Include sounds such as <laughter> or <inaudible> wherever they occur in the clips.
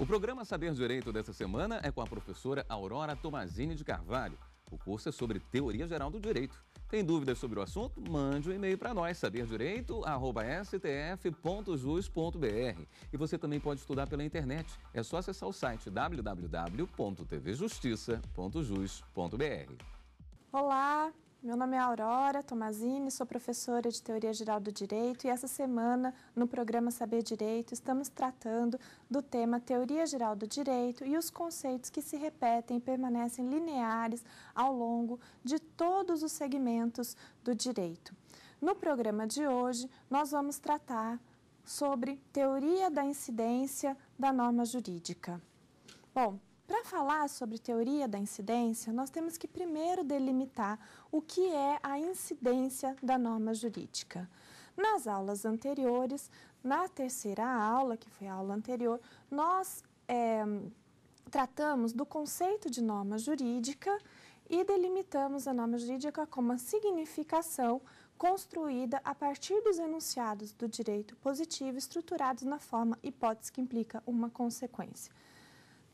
O programa Saber Direito dessa semana é com a professora Aurora Tomazini de Carvalho. O curso é sobre Teoria Geral do Direito. Tem dúvidas sobre o assunto? Mande um e-mail para nós, saberdireito.stf.jus.br. E você também pode estudar pela internet. É só acessar o site www.tvjustiça.jus.br. Olá, meu nome é Aurora Tomazini, sou professora de Teoria Geral do Direito e essa semana, no programa Saber Direito, estamos tratando do tema Teoria Geral do Direito e os conceitos que se repetem e permanecem lineares ao longo de todos os segmentos do direito. No programa de hoje, nós vamos tratar sobre teoria da incidência da norma jurídica. Bom, para falar sobre teoria da incidência, nós temos que primeiro delimitar o que é a incidência da norma jurídica. Nas aulas anteriores, na terceira aula, que foi a aula anterior, nós é, tratamos do conceito de norma jurídica e delimitamos a norma jurídica como a significação construída a partir dos enunciados do direito positivo estruturados na forma hipótese que implica uma consequência.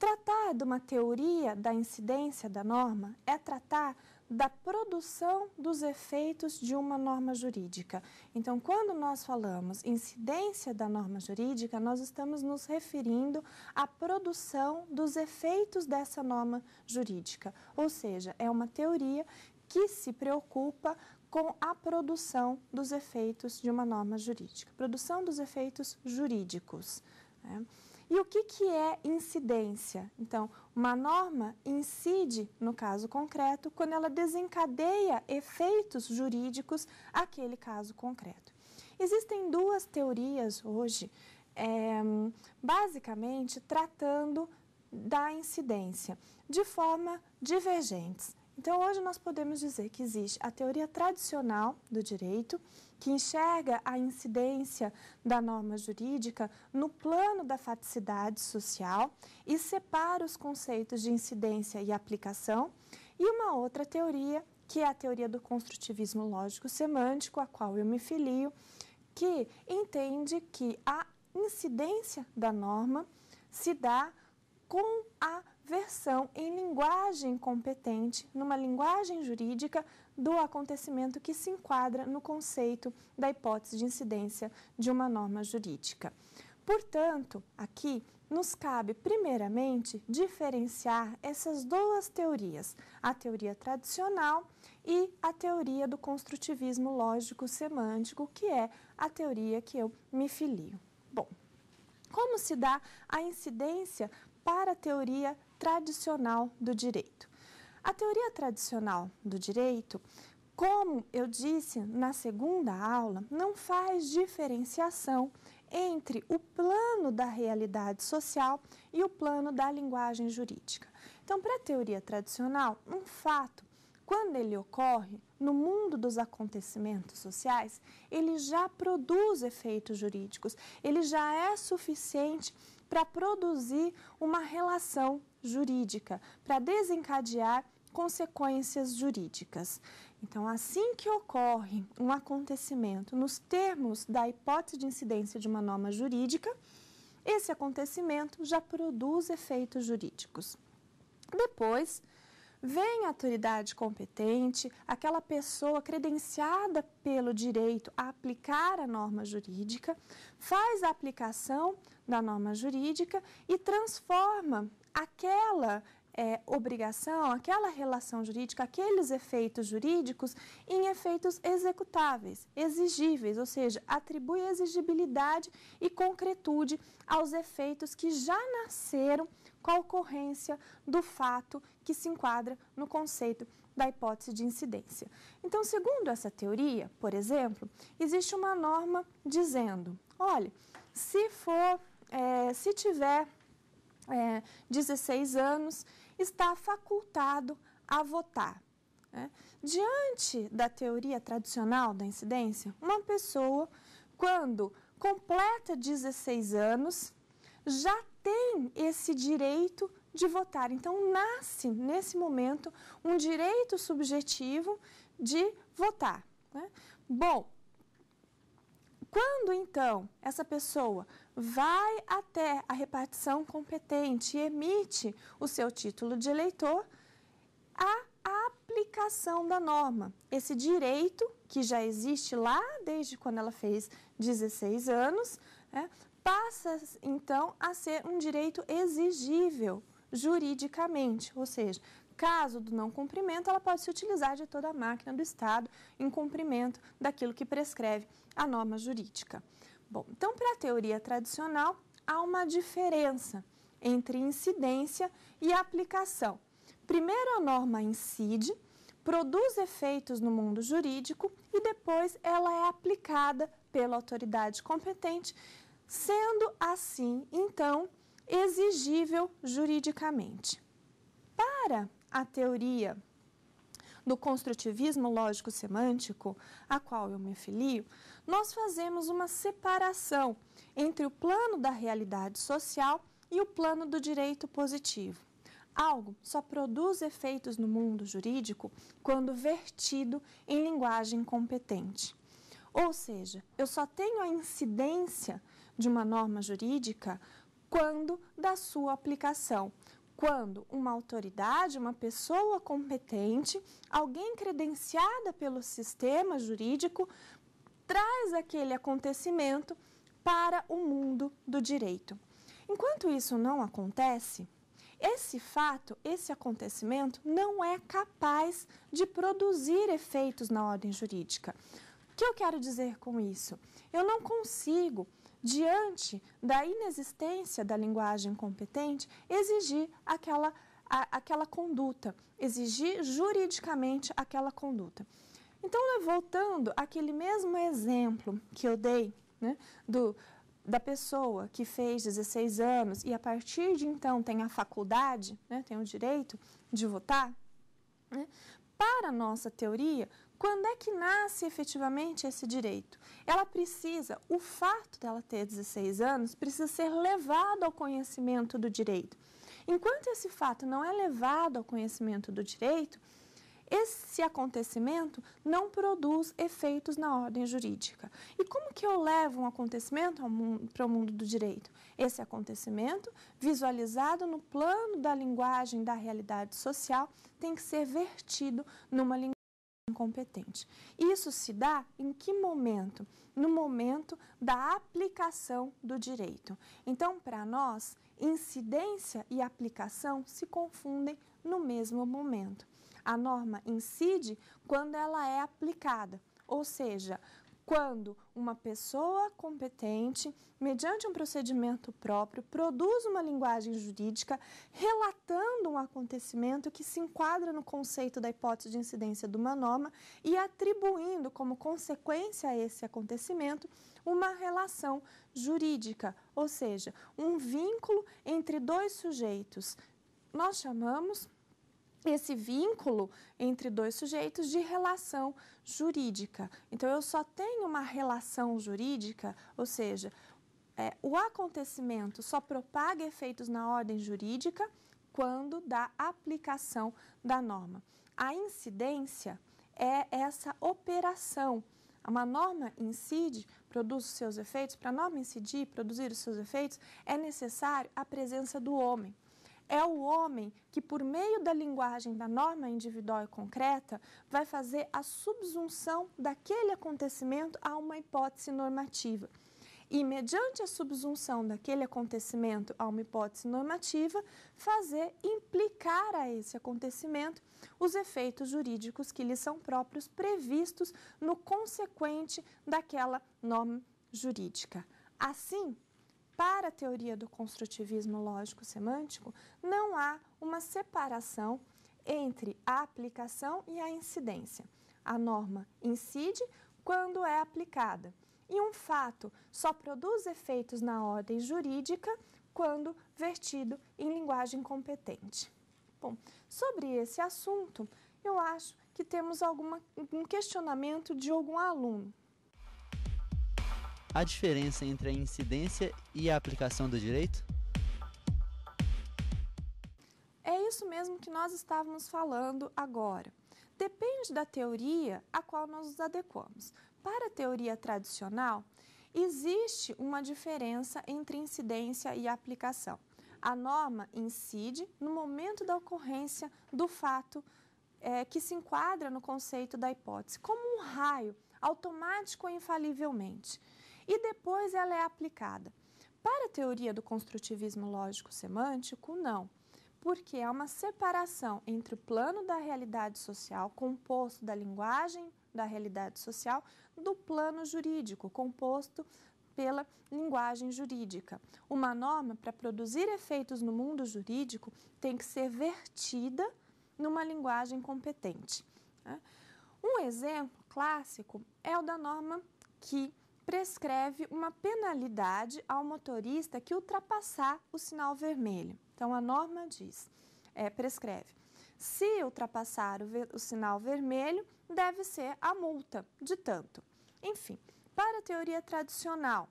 Tratar de uma teoria da incidência da norma é tratar da produção dos efeitos de uma norma jurídica. Então, quando nós falamos incidência da norma jurídica, nós estamos nos referindo à produção dos efeitos dessa norma jurídica. Ou seja, é uma teoria que se preocupa com a produção dos efeitos de uma norma jurídica, produção dos efeitos jurídicos. Né? E o que, que é incidência? Então, uma norma incide, no caso concreto, quando ela desencadeia efeitos jurídicos àquele caso concreto. Existem duas teorias hoje, é, basicamente tratando da incidência, de forma divergentes. Então, hoje nós podemos dizer que existe a teoria tradicional do direito, que enxerga a incidência da norma jurídica no plano da faticidade social e separa os conceitos de incidência e aplicação, e uma outra teoria, que é a teoria do construtivismo lógico-semântico, a qual eu me filio, que entende que a incidência da norma se dá com a versão em linguagem competente, numa linguagem jurídica do acontecimento que se enquadra no conceito da hipótese de incidência de uma norma jurídica. Portanto, aqui nos cabe, primeiramente, diferenciar essas duas teorias, a teoria tradicional e a teoria do construtivismo lógico-semântico, que é a teoria que eu me filio. Bom, como se dá a incidência para a teoria tradicional do direito? A teoria tradicional do direito, como eu disse na segunda aula, não faz diferenciação entre o plano da realidade social e o plano da linguagem jurídica. Então, para a teoria tradicional, um fato, quando ele ocorre no mundo dos acontecimentos sociais, ele já produz efeitos jurídicos, ele já é suficiente para produzir uma relação jurídica, para desencadear consequências jurídicas. Então, assim que ocorre um acontecimento nos termos da hipótese de incidência de uma norma jurídica, esse acontecimento já produz efeitos jurídicos. Depois, vem a autoridade competente, aquela pessoa credenciada pelo direito a aplicar a norma jurídica, faz a aplicação da norma jurídica e transforma aquela é, obrigação, aquela relação jurídica, aqueles efeitos jurídicos em efeitos executáveis, exigíveis, ou seja, atribui exigibilidade e concretude aos efeitos que já nasceram com a ocorrência do fato que se enquadra no conceito da hipótese de incidência. Então, segundo essa teoria, por exemplo, existe uma norma dizendo: olha, se for é, se tiver é, 16 anos, está facultado a votar. Né? Diante da teoria tradicional da incidência, uma pessoa, quando completa 16 anos, já tem esse direito de votar. Então, nasce nesse momento um direito subjetivo de votar. Né? Bom, quando então essa pessoa vai até a repartição competente e emite o seu título de eleitor, a aplicação da norma. Esse direito, que já existe lá desde quando ela fez 16 anos, né, passa então a ser um direito exigível juridicamente, ou seja, caso do não cumprimento, ela pode se utilizar de toda a máquina do Estado em cumprimento daquilo que prescreve a norma jurídica. Bom, então para a teoria tradicional há uma diferença entre incidência e aplicação. Primeiro a norma incide, produz efeitos no mundo jurídico e depois ela é aplicada pela autoridade competente, sendo assim, então, exigível juridicamente. Para a teoria do construtivismo lógico-semântico, a qual eu me filio, nós fazemos uma separação entre o plano da realidade social e o plano do direito positivo. Algo só produz efeitos no mundo jurídico quando vertido em linguagem competente. Ou seja, eu só tenho a incidência de uma norma jurídica quando da sua aplicação, quando uma autoridade, uma pessoa competente, alguém credenciada pelo sistema jurídico, traz aquele acontecimento para o mundo do direito. Enquanto isso não acontece, esse fato, esse acontecimento não é capaz de produzir efeitos na ordem jurídica. O que eu quero dizer com isso? Eu não consigo, diante da inexistência da linguagem competente, exigir aquela, a, aquela conduta, exigir juridicamente aquela conduta. Então, né, voltando àquele mesmo exemplo que eu dei, né, do, da pessoa que fez 16 anos e a partir de então tem a faculdade, né, tem o direito de votar, né, para a nossa teoria, quando é que nasce efetivamente esse direito? Ela precisa, o fato dela ter 16 anos, precisa ser levado ao conhecimento do direito. Enquanto esse fato não é levado ao conhecimento do direito, esse acontecimento não produz efeitos na ordem jurídica. E como que eu levo um acontecimento para o mundo do direito? Esse acontecimento, visualizado no plano da linguagem da realidade social, tem que ser vertido numa linguagem competente. Isso se dá em que momento? No momento da aplicação do direito. Então, para nós, incidência e aplicação se confundem no mesmo momento. A norma incide quando ela é aplicada, ou seja, quando uma pessoa competente, mediante um procedimento próprio, produz uma linguagem jurídica relatando um acontecimento que se enquadra no conceito da hipótese de incidência de uma norma e atribuindo como consequência a esse acontecimento uma relação jurídica, ou seja, um vínculo entre dois sujeitos. Nós chamamos esse vínculo entre dois sujeitos de relação jurídica. Então, eu só tenho uma relação jurídica, ou seja, é, o acontecimento só propaga efeitos na ordem jurídica quando da aplicação da norma. A incidência é essa operação. Uma norma incide, produz os seus efeitos. Para a norma incidir, produzir os seus efeitos, é necessário a presença do homem é o homem que, por meio da linguagem da norma individual e concreta, vai fazer a subsunção daquele acontecimento a uma hipótese normativa. E, mediante a subsunção daquele acontecimento a uma hipótese normativa, fazer implicar a esse acontecimento os efeitos jurídicos que lhe são próprios previstos no consequente daquela norma jurídica. Assim, para a teoria do construtivismo lógico-semântico, não há uma separação entre a aplicação e a incidência. A norma incide quando é aplicada, e um fato só produz efeitos na ordem jurídica quando vertido em linguagem competente. Bom, sobre esse assunto, eu acho que temos algum um questionamento de algum aluno a diferença entre a incidência e a aplicação do direito? É isso mesmo que nós estávamos falando agora. Depende da teoria a qual nós nos adequamos. Para a teoria tradicional, existe uma diferença entre incidência e aplicação. A norma incide no momento da ocorrência do fato é, que se enquadra no conceito da hipótese, como um raio automático e infalivelmente e depois ela é aplicada. Para a teoria do construtivismo lógico-semântico, não, porque é uma separação entre o plano da realidade social, composto da linguagem da realidade social, do plano jurídico, composto pela linguagem jurídica. Uma norma, para produzir efeitos no mundo jurídico, tem que ser vertida numa linguagem competente. Né? Um exemplo clássico é o da norma que prescreve uma penalidade ao motorista que ultrapassar o sinal vermelho. Então, a norma diz, é, prescreve, se ultrapassar o, o sinal vermelho, deve ser a multa de tanto. Enfim, para a teoria tradicional,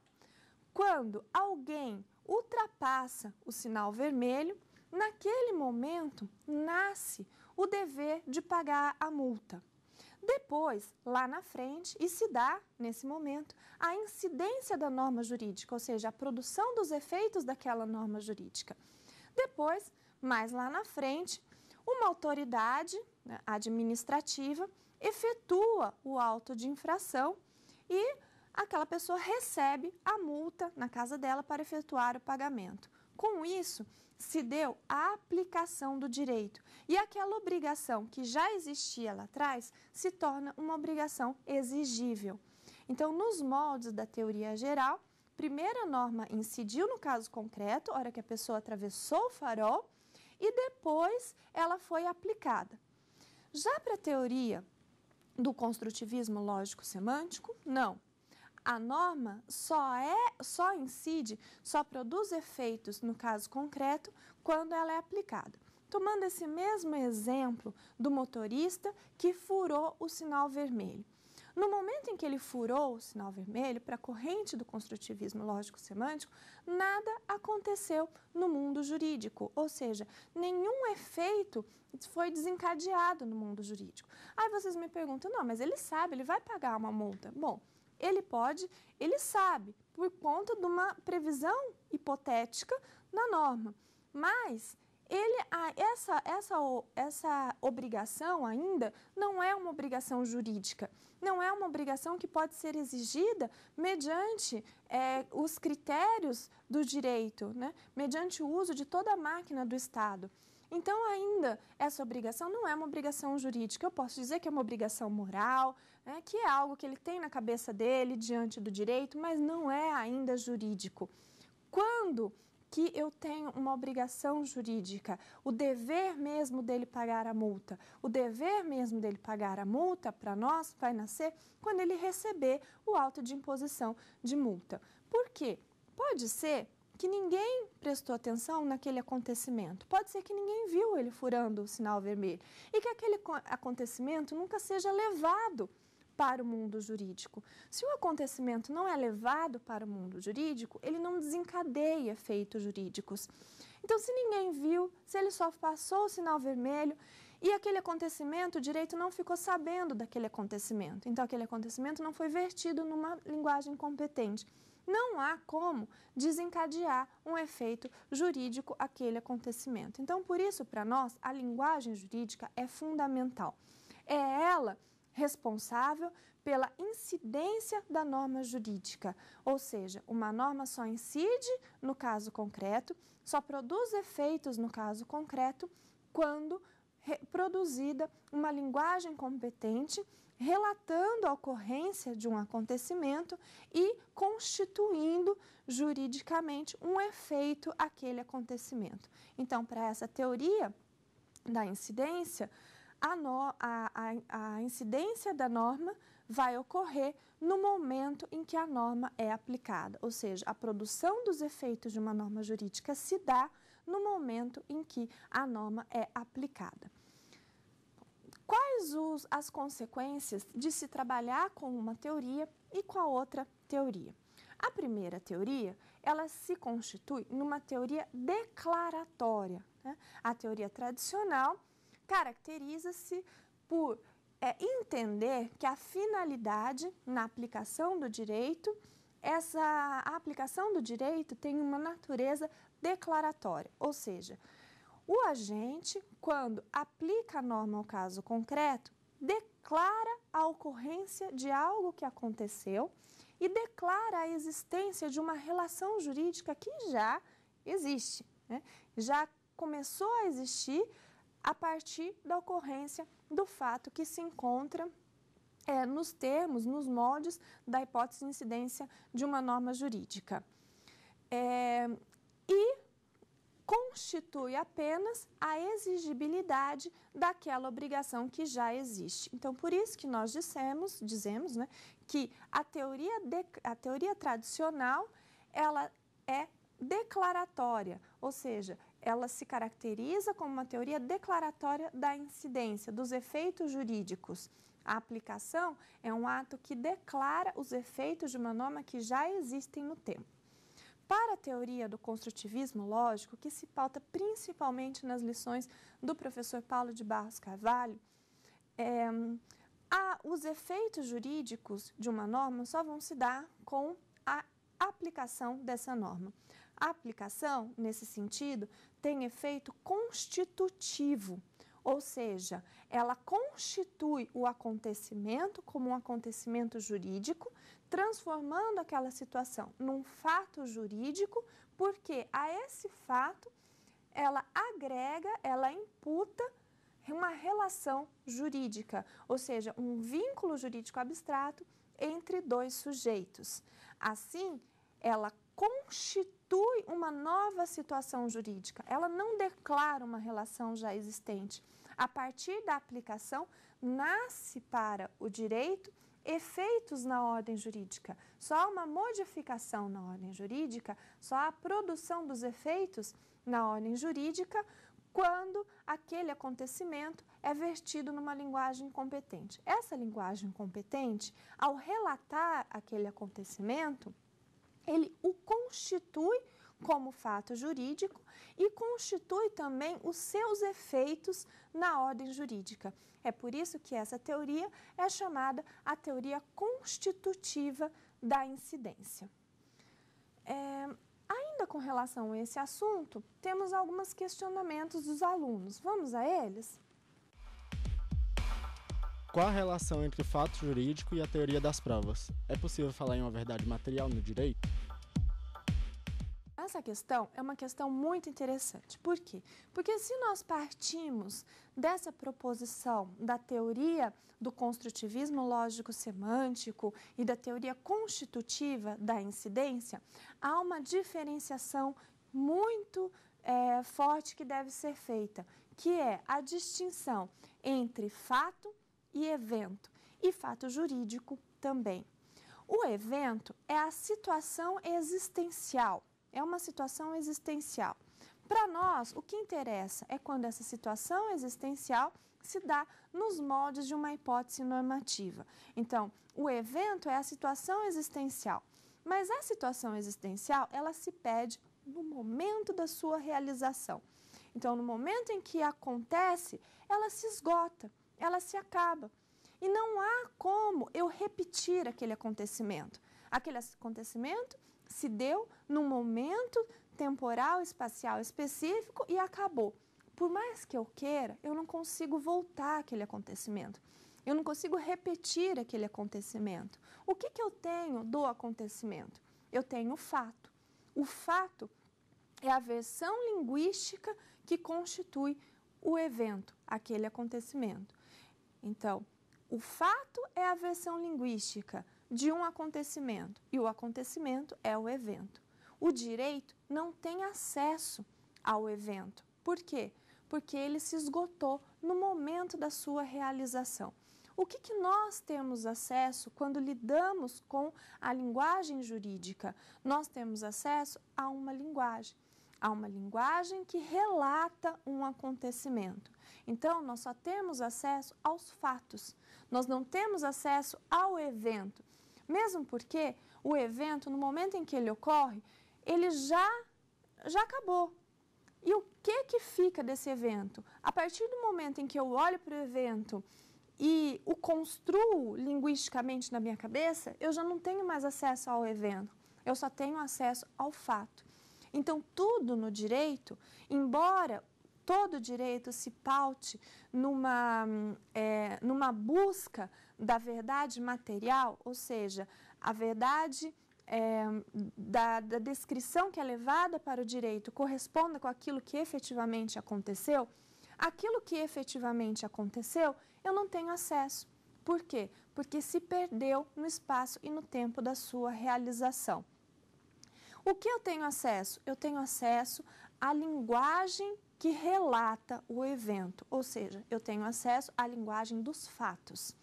quando alguém ultrapassa o sinal vermelho, naquele momento nasce o dever de pagar a multa. Depois, lá na frente, e se dá, nesse momento, a incidência da norma jurídica, ou seja, a produção dos efeitos daquela norma jurídica. Depois, mais lá na frente, uma autoridade né, administrativa efetua o auto de infração e aquela pessoa recebe a multa na casa dela para efetuar o pagamento. Com isso, se deu a aplicação do direito e aquela obrigação que já existia lá atrás se torna uma obrigação exigível. Então, nos moldes da teoria geral, primeira norma incidiu no caso concreto, hora que a pessoa atravessou o farol, e depois ela foi aplicada. Já para a teoria do construtivismo lógico-semântico, não a norma só é só incide, só produz efeitos no caso concreto quando ela é aplicada. Tomando esse mesmo exemplo do motorista que furou o sinal vermelho. No momento em que ele furou o sinal vermelho para a corrente do construtivismo lógico-semântico, nada aconteceu no mundo jurídico, ou seja, nenhum efeito foi desencadeado no mundo jurídico. Aí vocês me perguntam, não, mas ele sabe, ele vai pagar uma multa. Bom, ele pode, ele sabe, por conta de uma previsão hipotética na norma. Mas ele, essa, essa, essa obrigação ainda não é uma obrigação jurídica, não é uma obrigação que pode ser exigida mediante é, os critérios do direito, né? mediante o uso de toda a máquina do Estado. Então, ainda, essa obrigação não é uma obrigação jurídica. Eu posso dizer que é uma obrigação moral, né, que é algo que ele tem na cabeça dele diante do direito, mas não é ainda jurídico. Quando que eu tenho uma obrigação jurídica, o dever mesmo dele pagar a multa. O dever mesmo dele pagar a multa, para nós, vai nascer quando ele receber o auto de imposição de multa. Por quê? Pode ser que ninguém prestou atenção naquele acontecimento. Pode ser que ninguém viu ele furando o sinal vermelho e que aquele acontecimento nunca seja levado para o mundo jurídico. Se o acontecimento não é levado para o mundo jurídico, ele não desencadeia efeitos jurídicos. Então, se ninguém viu, se ele só passou o sinal vermelho e aquele acontecimento, o direito não ficou sabendo daquele acontecimento. Então, aquele acontecimento não foi vertido numa linguagem competente não há como desencadear um efeito jurídico aquele acontecimento. Então, por isso, para nós, a linguagem jurídica é fundamental. É ela responsável pela incidência da norma jurídica, ou seja, uma norma só incide no caso concreto, só produz efeitos no caso concreto quando produzida uma linguagem competente relatando a ocorrência de um acontecimento e constituindo juridicamente um efeito aquele acontecimento. Então, para essa teoria da incidência, a, no, a, a, a incidência da norma vai ocorrer no momento em que a norma é aplicada, ou seja, a produção dos efeitos de uma norma jurídica se dá no momento em que a norma é aplicada. Quais os, as consequências de se trabalhar com uma teoria e com a outra teoria? A primeira teoria, ela se constitui numa teoria declaratória. Né? A teoria tradicional caracteriza-se por é, entender que a finalidade na aplicação do direito, essa a aplicação do direito tem uma natureza declaratória, ou seja, o agente, quando aplica a norma ao caso concreto, declara a ocorrência de algo que aconteceu e declara a existência de uma relação jurídica que já existe, né? já começou a existir a partir da ocorrência do fato que se encontra é, nos termos, nos moldes da hipótese de incidência de uma norma jurídica. É, e constitui apenas a exigibilidade daquela obrigação que já existe. Então, por isso que nós dissemos, dizemos né, que a teoria, de, a teoria tradicional ela é declaratória, ou seja, ela se caracteriza como uma teoria declaratória da incidência, dos efeitos jurídicos. A aplicação é um ato que declara os efeitos de uma norma que já existem no tempo para a teoria do construtivismo lógico, que se pauta principalmente nas lições do professor Paulo de Barros Carvalho, é, a, os efeitos jurídicos de uma norma só vão se dar com a aplicação dessa norma. A aplicação, nesse sentido, tem efeito constitutivo, ou seja, ela constitui o acontecimento como um acontecimento jurídico transformando aquela situação num fato jurídico, porque a esse fato ela agrega, ela imputa uma relação jurídica, ou seja, um vínculo jurídico abstrato entre dois sujeitos. Assim, ela constitui uma nova situação jurídica, ela não declara uma relação já existente. A partir da aplicação, nasce para o direito efeitos na ordem jurídica. Só há uma modificação na ordem jurídica, só há a produção dos efeitos na ordem jurídica quando aquele acontecimento é vertido numa linguagem competente. Essa linguagem competente, ao relatar aquele acontecimento, ele o constitui como fato jurídico e constitui também os seus efeitos na ordem jurídica. É por isso que essa teoria é chamada a teoria constitutiva da incidência. É, ainda com relação a esse assunto, temos alguns questionamentos dos alunos. Vamos a eles? Qual a relação entre o fato jurídico e a teoria das provas? É possível falar em uma verdade material no direito? Essa questão é uma questão muito interessante. Por quê? Porque se nós partimos dessa proposição da teoria do construtivismo lógico-semântico e da teoria constitutiva da incidência, há uma diferenciação muito é, forte que deve ser feita, que é a distinção entre fato e evento, e fato jurídico também. O evento é a situação existencial é uma situação existencial. Para nós, o que interessa é quando essa situação existencial se dá nos moldes de uma hipótese normativa. Então, o evento é a situação existencial, mas a situação existencial ela se pede no momento da sua realização. Então, no momento em que acontece, ela se esgota, ela se acaba. E não há como eu repetir aquele acontecimento. Aquele acontecimento se deu num momento temporal, espacial específico e acabou. Por mais que eu queira, eu não consigo voltar aquele acontecimento. Eu não consigo repetir aquele acontecimento. O que, que eu tenho do acontecimento? Eu tenho o fato. O fato é a versão linguística que constitui o evento, aquele acontecimento. Então, o fato é a versão linguística de um acontecimento e o acontecimento é o evento. O direito não tem acesso ao evento. Por quê? Porque ele se esgotou no momento da sua realização. O que, que, nós temos acesso quando lidamos com a linguagem jurídica? Nós temos acesso a uma linguagem, a uma linguagem que relata um acontecimento. Então, nós só temos acesso aos fatos, nós não temos acesso ao evento. Mesmo porque o evento, no momento em que ele ocorre, ele já, já acabou. E o que, que fica desse evento? A partir do momento em que eu olho para o evento e o construo linguisticamente na minha cabeça, eu já não tenho mais acesso ao evento, eu só tenho acesso ao fato. Então, tudo no direito, embora todo direito se paute numa, é, numa busca da verdade material, ou seja, a verdade é, da, da descrição que é levada para o direito corresponda com aquilo que efetivamente aconteceu, aquilo que efetivamente aconteceu eu não tenho acesso. Por quê? Porque se perdeu no espaço e no tempo da sua realização. O que eu tenho acesso? Eu tenho acesso à linguagem que relata o evento, ou seja, eu tenho acesso à linguagem dos fatos.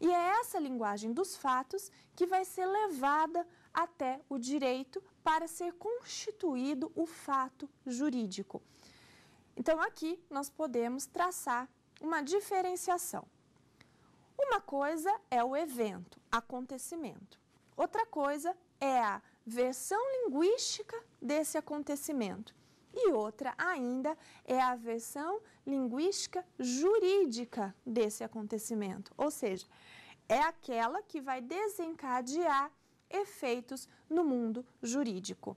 E é essa linguagem dos fatos que vai ser levada até o direito para ser constituído o fato jurídico. Então, aqui nós podemos traçar uma diferenciação. Uma coisa é o evento, acontecimento. Outra coisa é a versão linguística desse acontecimento. E outra ainda é a versão linguística jurídica desse acontecimento, ou seja, é aquela que vai desencadear efeitos no mundo jurídico.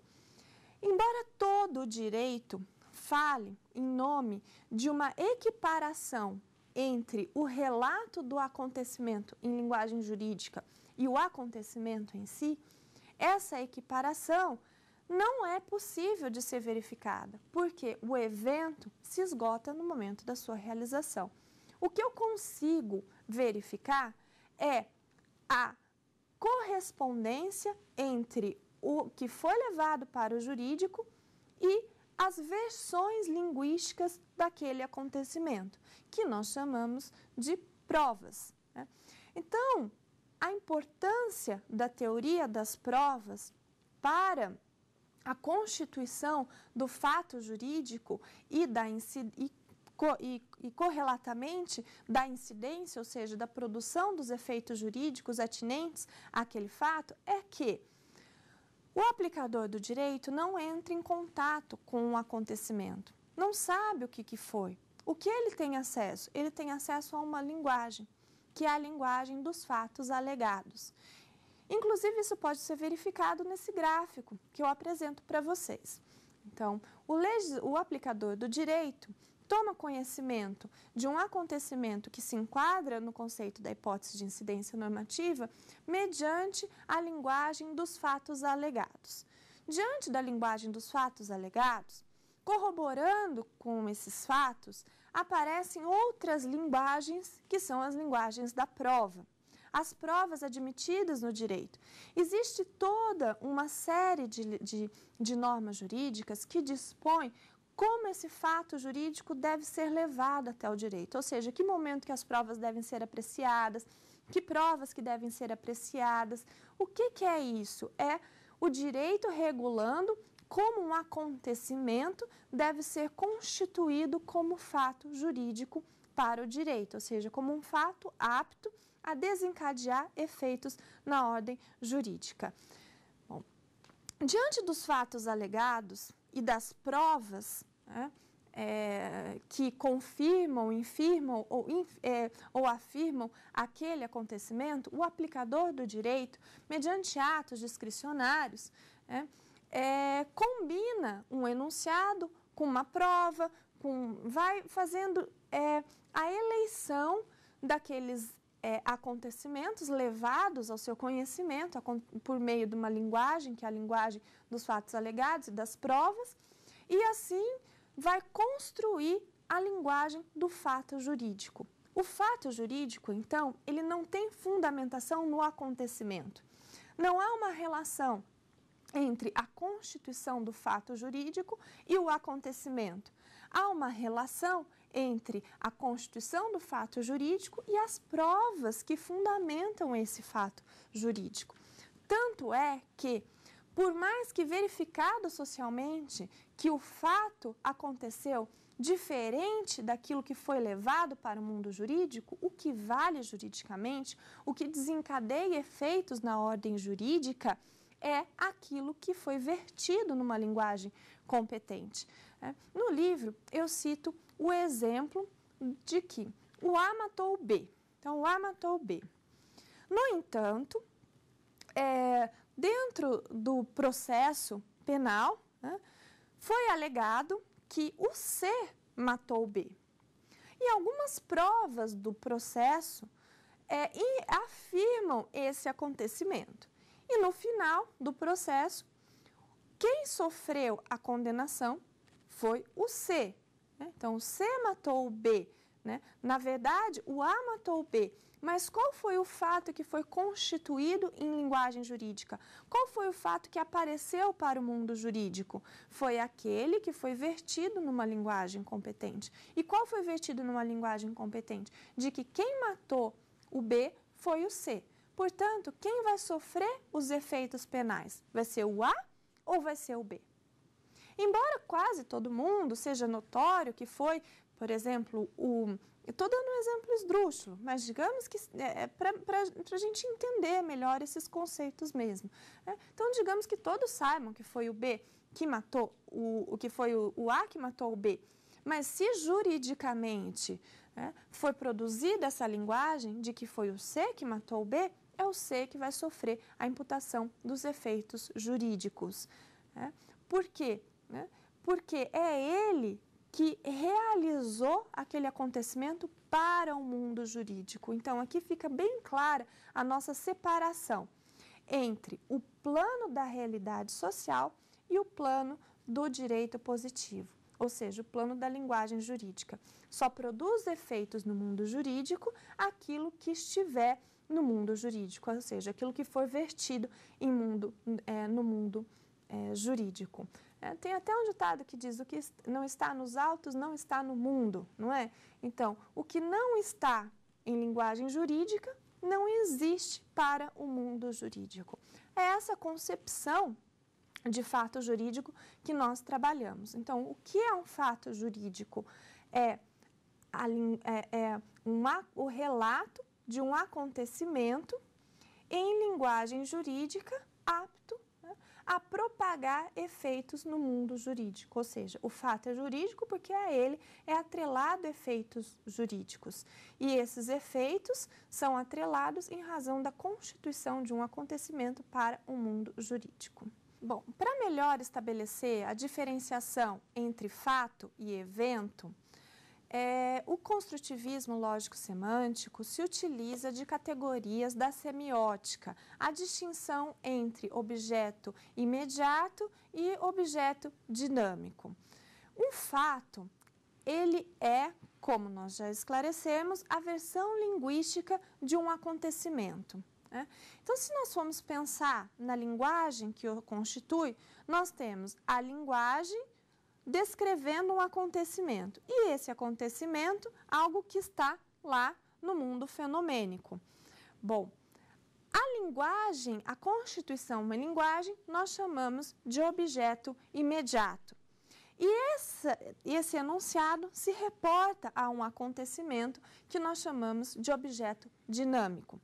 Embora todo o direito fale em nome de uma equiparação entre o relato do acontecimento em linguagem jurídica e o acontecimento em si, essa equiparação não é possível de ser verificada, porque o evento se esgota no momento da sua realização. O que eu consigo verificar é a correspondência entre o que foi levado para o jurídico e as versões linguísticas daquele acontecimento, que nós chamamos de provas. Né? Então, a importância da teoria das provas para a constituição do fato jurídico e, da e, e, e, correlatamente da incidência, ou seja, da produção dos efeitos jurídicos atinentes àquele fato, é que o aplicador do direito não entra em contato com o acontecimento, não sabe o que, que foi. O que ele tem acesso? Ele tem acesso a uma linguagem, que é a linguagem dos fatos alegados. Inclusive, isso pode ser verificado nesse gráfico que eu apresento para vocês. Então, o, legis, o aplicador do direito toma conhecimento de um acontecimento que se enquadra no conceito da hipótese de incidência normativa mediante a linguagem dos fatos alegados. Diante da linguagem dos fatos alegados, corroborando com esses fatos, aparecem outras linguagens que são as linguagens da prova as provas admitidas no direito. Existe toda uma série de, de, de normas jurídicas que dispõe como esse fato jurídico deve ser levado até o direito, ou seja, que momento que as provas devem ser apreciadas, que provas que devem ser apreciadas. O que, que é isso? É o direito regulando como um acontecimento deve ser constituído como fato jurídico para o direito, ou seja, como um fato apto a desencadear efeitos na ordem jurídica. Bom, diante dos fatos alegados e das provas né, é, que confirmam, infirmam ou, é, ou afirmam aquele acontecimento, o aplicador do direito, mediante atos discricionários, né, é, combina um enunciado com uma prova, com, vai fazendo é, a eleição daqueles é, acontecimentos levados ao seu conhecimento por meio de uma linguagem, que é a linguagem dos fatos alegados e das provas, e assim vai construir a linguagem do fato jurídico. O fato jurídico, então, ele não tem fundamentação no acontecimento. Não há uma relação entre a constituição do fato jurídico e o acontecimento há uma relação entre a constituição do fato jurídico e as provas que fundamentam esse fato jurídico. Tanto é que, por mais que verificado socialmente que o fato aconteceu diferente daquilo que foi levado para o mundo jurídico, o que vale juridicamente, o que desencadeia efeitos na ordem jurídica, é aquilo que foi vertido numa linguagem competente. É. No livro, eu cito o exemplo de que o A matou o B. Então, o A matou o B. No entanto, é, dentro do processo penal, né, foi alegado que o C matou o B. E algumas provas do processo é, afirmam esse acontecimento. E no final do processo, quem sofreu a condenação foi o C. Né? Então, o C matou o B. Né? Na verdade, o A matou o B. Mas qual foi o fato que foi constituído em linguagem jurídica? Qual foi o fato que apareceu para o mundo jurídico? Foi aquele que foi vertido numa linguagem competente. E qual foi vertido numa linguagem competente? De que quem matou o B foi o C. Portanto, quem vai sofrer os efeitos penais? Vai ser o A ou vai ser o B? Embora quase todo mundo seja notório que foi, por exemplo, o. Estou dando um exemplo esdrúxulo, mas digamos que é, é para a gente entender melhor esses conceitos mesmo. Né? Então, digamos que todos saibam que foi o B que matou o, o que foi o, o A que matou o B. Mas se juridicamente né, foi produzida essa linguagem de que foi o C que matou o B, é o C que vai sofrer a imputação dos efeitos jurídicos. Né? Por quê? né? porque é ele que realizou aquele acontecimento para o mundo jurídico. Então, aqui fica bem clara a nossa separação entre o plano da realidade social e o plano do direito positivo, ou seja, o plano da linguagem jurídica. Só produz efeitos no mundo jurídico aquilo que estiver no mundo jurídico, ou seja, aquilo que for vertido em mundo, é, no mundo é, jurídico. É, tem até um ditado que diz: o que não está nos autos não está no mundo, não é? Então, o que não está em linguagem jurídica não existe para o mundo jurídico. É essa concepção de fato jurídico que nós trabalhamos. Então, o que é um fato jurídico? É, a, é, é o relato de um acontecimento em linguagem jurídica apta a propagar efeitos no mundo jurídico, ou seja, o fato é jurídico porque a ele é atrelado efeitos jurídicos. E esses efeitos são atrelados em razão da constituição de um acontecimento para o um mundo jurídico. Bom, para melhor estabelecer a diferenciação entre fato e evento, é, o construtivismo lógico-semântico se utiliza de categorias da semiótica, a distinção entre objeto imediato e objeto dinâmico. Um fato, ele é, como nós já esclarecemos, a versão linguística de um acontecimento. Né? Então, se nós formos pensar na linguagem que o constitui, nós temos a linguagem descrevendo um acontecimento. E esse acontecimento, algo que está lá no mundo fenomênico. Bom, a linguagem, a constituição é uma linguagem, nós chamamos de objeto imediato. E essa, esse enunciado se reporta a um acontecimento que nós chamamos de objeto dinâmico.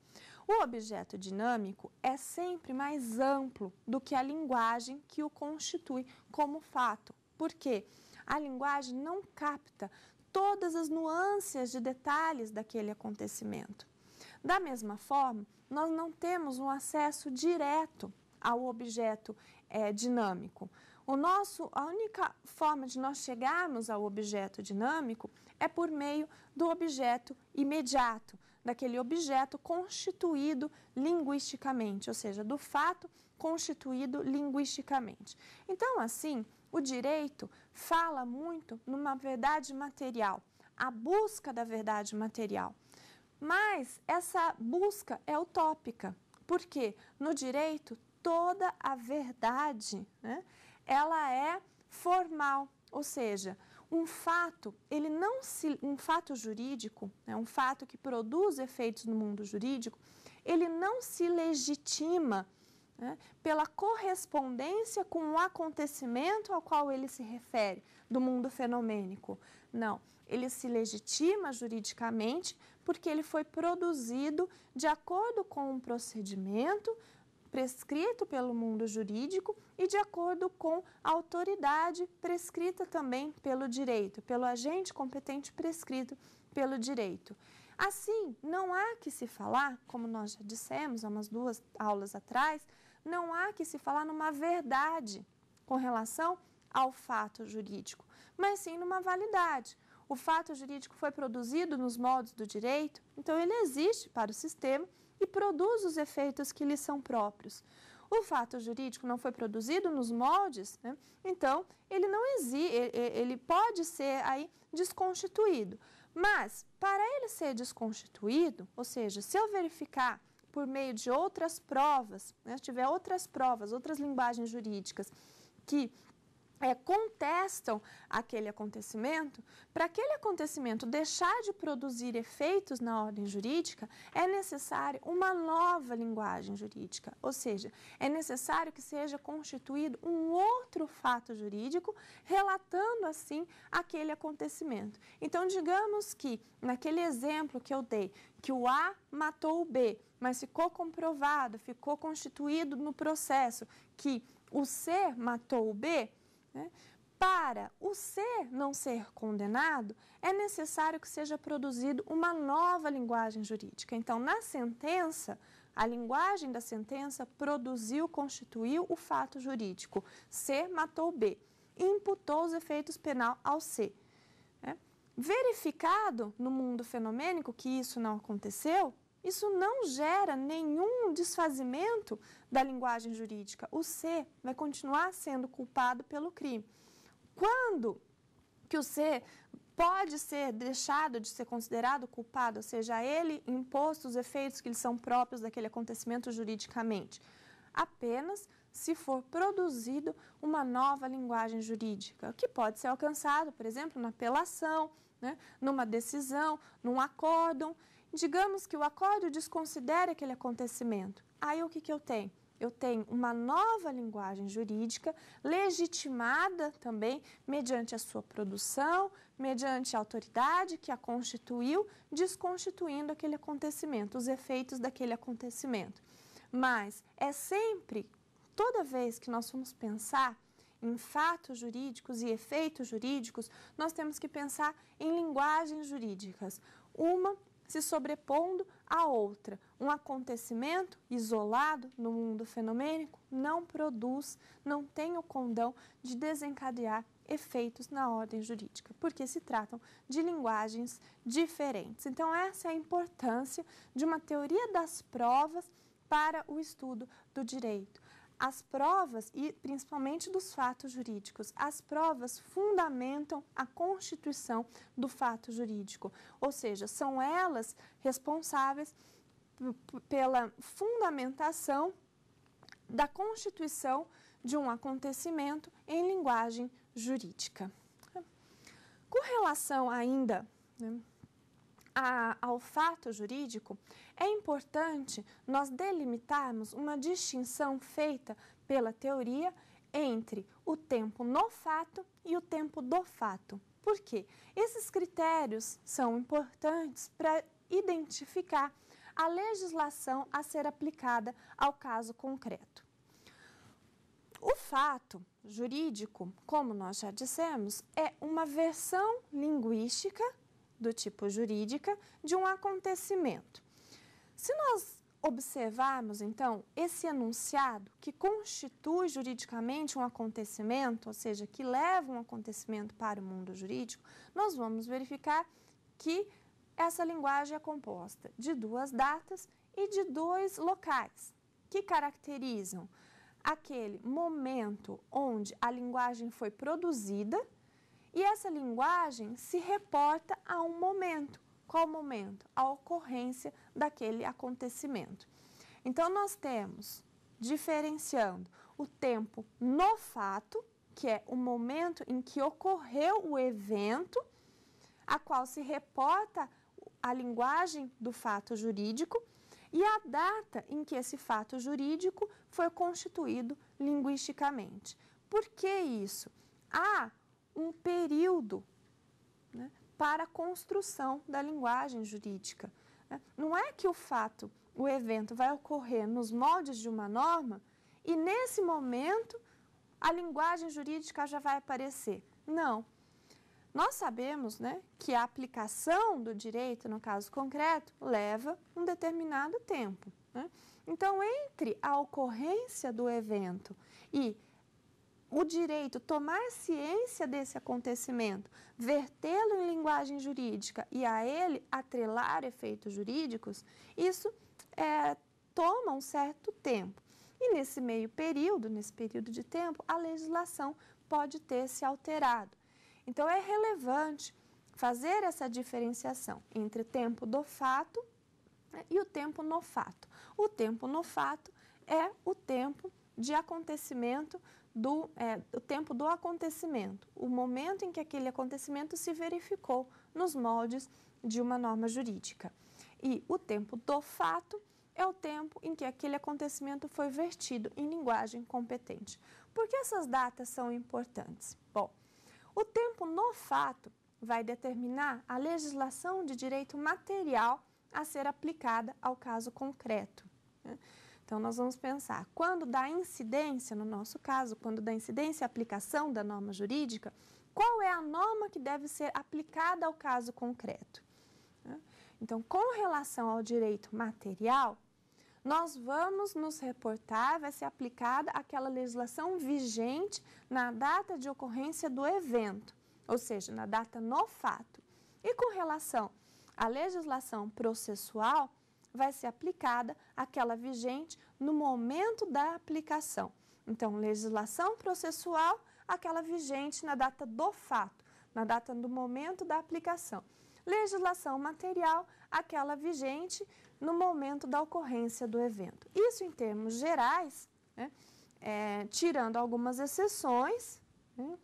O objeto dinâmico é sempre mais amplo do que a linguagem que o constitui como fato porque a linguagem não capta todas as nuances de detalhes daquele acontecimento. Da mesma forma, nós não temos um acesso direto ao objeto é, dinâmico. O nosso, a única forma de nós chegarmos ao objeto dinâmico é por meio do objeto imediato, daquele objeto constituído linguisticamente, ou seja, do fato constituído linguisticamente. Então, assim, o direito fala muito numa verdade material, a busca da verdade material. Mas essa busca é utópica, porque no direito toda a verdade né, ela é formal, ou seja, um fato, ele não se, um fato jurídico, né, um fato que produz efeitos no mundo jurídico, ele não se legitima né, pela correspondência com o acontecimento ao qual ele se refere, do mundo fenomênico. Não, ele se legitima juridicamente porque ele foi produzido de acordo com um procedimento prescrito pelo mundo jurídico e de acordo com a autoridade prescrita também pelo direito, pelo agente competente prescrito pelo direito. Assim, não há que se falar, como nós já dissemos há umas duas aulas atrás, não há que se falar numa verdade com relação ao fato jurídico, mas sim numa validade. O fato jurídico foi produzido nos moldes do direito, então ele existe para o sistema e produz os efeitos que lhe são próprios. O fato jurídico não foi produzido nos moldes, né? então ele não existe, ele pode ser aí desconstituído. Mas para ele ser desconstituído, ou seja, se eu verificar por meio de outras provas, né, se tiver outras provas, outras linguagens jurídicas que é, contestam aquele acontecimento, para aquele acontecimento deixar de produzir efeitos na ordem jurídica, é necessária uma nova linguagem jurídica, ou seja, é necessário que seja constituído um outro fato jurídico relatando assim aquele acontecimento. Então, digamos que naquele exemplo que eu dei, que o A matou o B, mas ficou comprovado, ficou constituído no processo que o C matou o B, né? Para o ser não ser condenado, é necessário que seja produzido uma nova linguagem jurídica. Então, na sentença, a linguagem da sentença produziu, constituiu o fato jurídico. C matou B, imputou os efeitos penal ao C. Né? Verificado no mundo fenomênico que isso não aconteceu, isso não gera nenhum desfazimento da linguagem jurídica. O C vai continuar sendo culpado pelo crime. Quando que o C pode ser deixado de ser considerado culpado, ou seja, ele imposto os efeitos que lhe são próprios daquele acontecimento juridicamente? Apenas se for produzido uma nova linguagem jurídica, que pode ser alcançado, por exemplo, na apelação, né, numa decisão, num acórdão. Digamos que o acórdão desconsidere aquele acontecimento. Aí o que, que eu tenho? Eu tenho uma nova linguagem jurídica, legitimada também mediante a sua produção, mediante a autoridade que a constituiu, desconstituindo aquele acontecimento, os efeitos daquele acontecimento. Mas é sempre, toda vez que nós formos pensar em fatos jurídicos e efeitos jurídicos, nós temos que pensar em linguagens jurídicas. Uma se sobrepondo à outra. Um acontecimento isolado no mundo fenomênico não produz, não tem o condão de desencadear efeitos na ordem jurídica, porque se tratam de linguagens diferentes. Então, essa é a importância de uma teoria das provas para o estudo do direito. As provas, e principalmente dos fatos jurídicos, as provas fundamentam a constituição do fato jurídico, ou seja, são elas responsáveis pela fundamentação da constituição de um acontecimento em linguagem jurídica. Com relação ainda né, a, ao fato jurídico, é importante nós delimitarmos uma distinção feita pela teoria entre o tempo no fato e o tempo do fato. Por quê? Esses critérios são importantes para identificar a legislação a ser aplicada ao caso concreto. O fato jurídico, como nós já dissemos, é uma versão linguística do tipo jurídica de um acontecimento. Se nós observarmos, então, esse enunciado que constitui juridicamente um acontecimento, ou seja, que leva um acontecimento para o mundo jurídico, nós vamos verificar que essa linguagem é composta de duas datas e de dois locais que caracterizam aquele momento onde a linguagem foi produzida e essa linguagem se reporta a um momento qual momento? A ocorrência daquele acontecimento. Então, nós temos, diferenciando o tempo no fato, que é o momento em que ocorreu o evento, a qual se reporta a linguagem do fato jurídico, e a data em que esse fato jurídico foi constituído linguisticamente. Por que isso? Há um período né, para a construção da linguagem jurídica. Né? Não é que o fato, o evento vai ocorrer nos moldes de uma norma e nesse momento a linguagem jurídica já vai aparecer. Não. Nós sabemos né, que a aplicação do direito, no caso concreto, leva um determinado tempo. Né? Então, entre a ocorrência do evento e o direito, tomar ciência desse acontecimento, vertê-lo em linguagem jurídica e a ele atrelar efeitos jurídicos, isso é, toma um certo tempo. E nesse meio período, nesse período de tempo, a legislação pode ter se alterado. Então é relevante fazer essa diferenciação entre tempo do fato né, e o tempo no fato. O tempo no fato é o tempo de acontecimento do, é, do tempo do acontecimento, o momento em que aquele acontecimento se verificou nos moldes de uma norma jurídica. E o tempo do fato é o tempo em que aquele acontecimento foi vertido em linguagem competente. Por que essas datas são importantes? Bom, o tempo no fato vai determinar a legislação de direito material a ser aplicada ao caso concreto. Né? Então, nós vamos pensar, quando dá incidência, no nosso caso, quando dá incidência a aplicação da norma jurídica, qual é a norma que deve ser aplicada ao caso concreto? Né? Então, com relação ao direito material, nós vamos nos reportar, vai ser aplicada aquela legislação vigente na data de ocorrência do evento, ou seja, na data no fato. E com relação à legislação processual, vai ser aplicada aquela vigente no momento da aplicação. Então, legislação processual, aquela vigente na data do fato, na data do momento da aplicação. Legislação material, aquela vigente no momento da ocorrência do evento. Isso em termos gerais, né, é, tirando algumas exceções, né,